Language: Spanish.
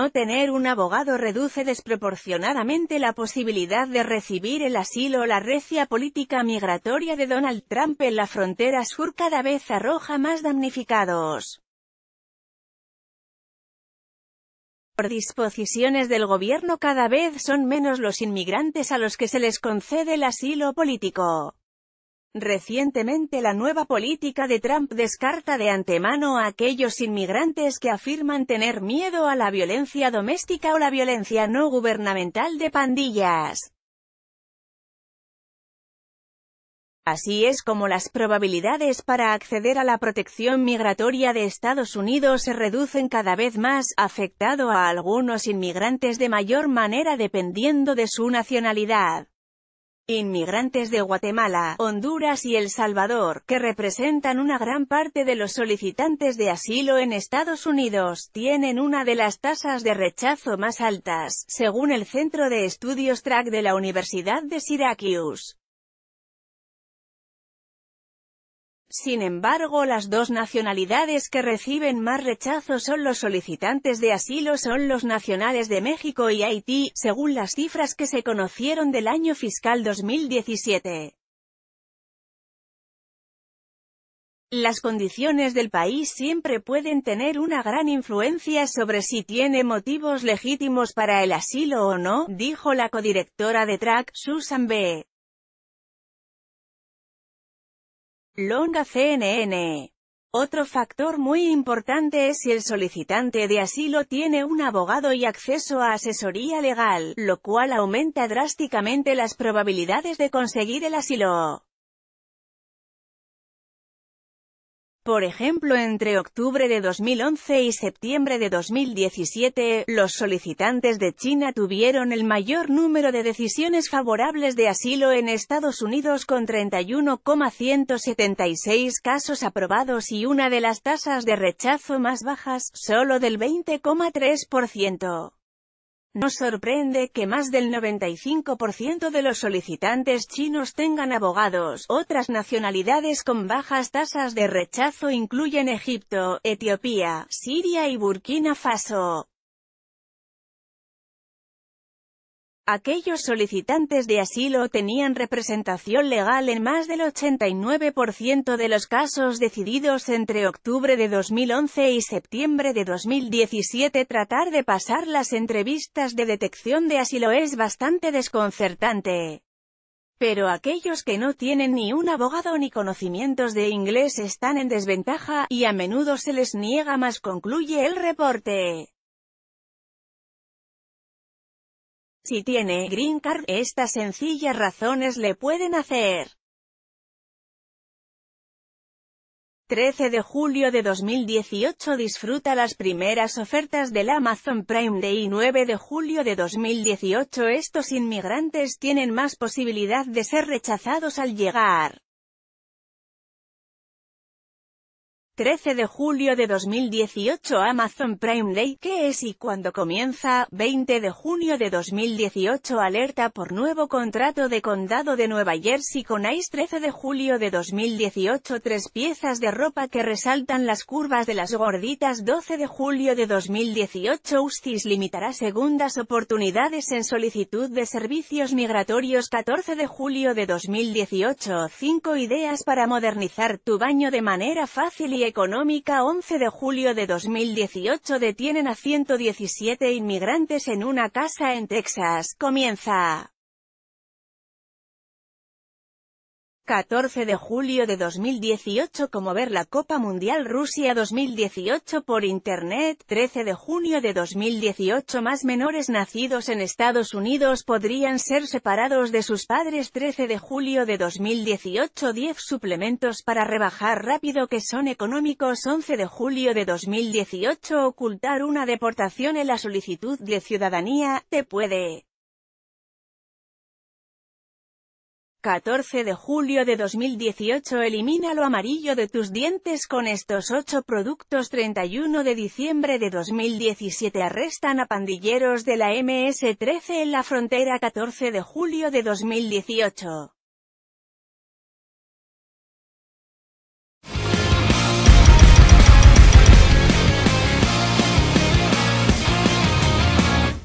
no tener un abogado reduce desproporcionadamente la posibilidad de recibir el asilo. La recia política migratoria de Donald Trump en la frontera sur cada vez arroja más damnificados. Por disposiciones del gobierno cada vez son menos los inmigrantes a los que se les concede el asilo político. Recientemente la nueva política de Trump descarta de antemano a aquellos inmigrantes que afirman tener miedo a la violencia doméstica o la violencia no gubernamental de pandillas. Así es como las probabilidades para acceder a la protección migratoria de Estados Unidos se reducen cada vez más, afectado a algunos inmigrantes de mayor manera dependiendo de su nacionalidad inmigrantes de Guatemala, Honduras y El Salvador, que representan una gran parte de los solicitantes de asilo en Estados Unidos, tienen una de las tasas de rechazo más altas, según el Centro de Estudios Track de la Universidad de Syracuse. Sin embargo las dos nacionalidades que reciben más rechazo son los solicitantes de asilo son los nacionales de México y Haití, según las cifras que se conocieron del año fiscal 2017. Las condiciones del país siempre pueden tener una gran influencia sobre si tiene motivos legítimos para el asilo o no, dijo la codirectora de Track, Susan B. Longa CNN. Otro factor muy importante es si el solicitante de asilo tiene un abogado y acceso a asesoría legal, lo cual aumenta drásticamente las probabilidades de conseguir el asilo. Por ejemplo, entre octubre de 2011 y septiembre de 2017, los solicitantes de China tuvieron el mayor número de decisiones favorables de asilo en Estados Unidos con 31,176 casos aprobados y una de las tasas de rechazo más bajas, solo del 20,3%. No sorprende que más del 95% de los solicitantes chinos tengan abogados. Otras nacionalidades con bajas tasas de rechazo incluyen Egipto, Etiopía, Siria y Burkina Faso. Aquellos solicitantes de asilo tenían representación legal en más del 89% de los casos decididos entre octubre de 2011 y septiembre de 2017. Tratar de pasar las entrevistas de detección de asilo es bastante desconcertante. Pero aquellos que no tienen ni un abogado ni conocimientos de inglés están en desventaja, y a menudo se les niega más concluye el reporte. Si tiene green card, estas sencillas razones le pueden hacer. 13 de julio de 2018 Disfruta las primeras ofertas del Amazon Prime Day 9 de julio de 2018 Estos inmigrantes tienen más posibilidad de ser rechazados al llegar. 13 de julio de 2018 Amazon Prime Day, ¿qué es y cuándo comienza? 20 de junio de 2018 Alerta por nuevo contrato de condado de Nueva Jersey con ICE 13 de julio de 2018 Tres piezas de ropa que resaltan las curvas de las gorditas 12 de julio de 2018 Ustis limitará segundas oportunidades en solicitud de servicios migratorios 14 de julio de 2018 Cinco ideas para modernizar tu baño de manera fácil y económica 11 de julio de 2018 detienen a 117 inmigrantes en una casa en Texas, comienza. 14 de julio de 2018 como ver la Copa Mundial Rusia 2018 por Internet, 13 de junio de 2018 más menores nacidos en Estados Unidos podrían ser separados de sus padres 13 de julio de 2018 10 suplementos para rebajar rápido que son económicos 11 de julio de 2018 ocultar una deportación en la solicitud de ciudadanía, te puede 14 de julio de 2018 Elimina lo amarillo de tus dientes con estos 8 productos 31 de diciembre de 2017 Arrestan a pandilleros de la MS-13 en la frontera 14 de julio de 2018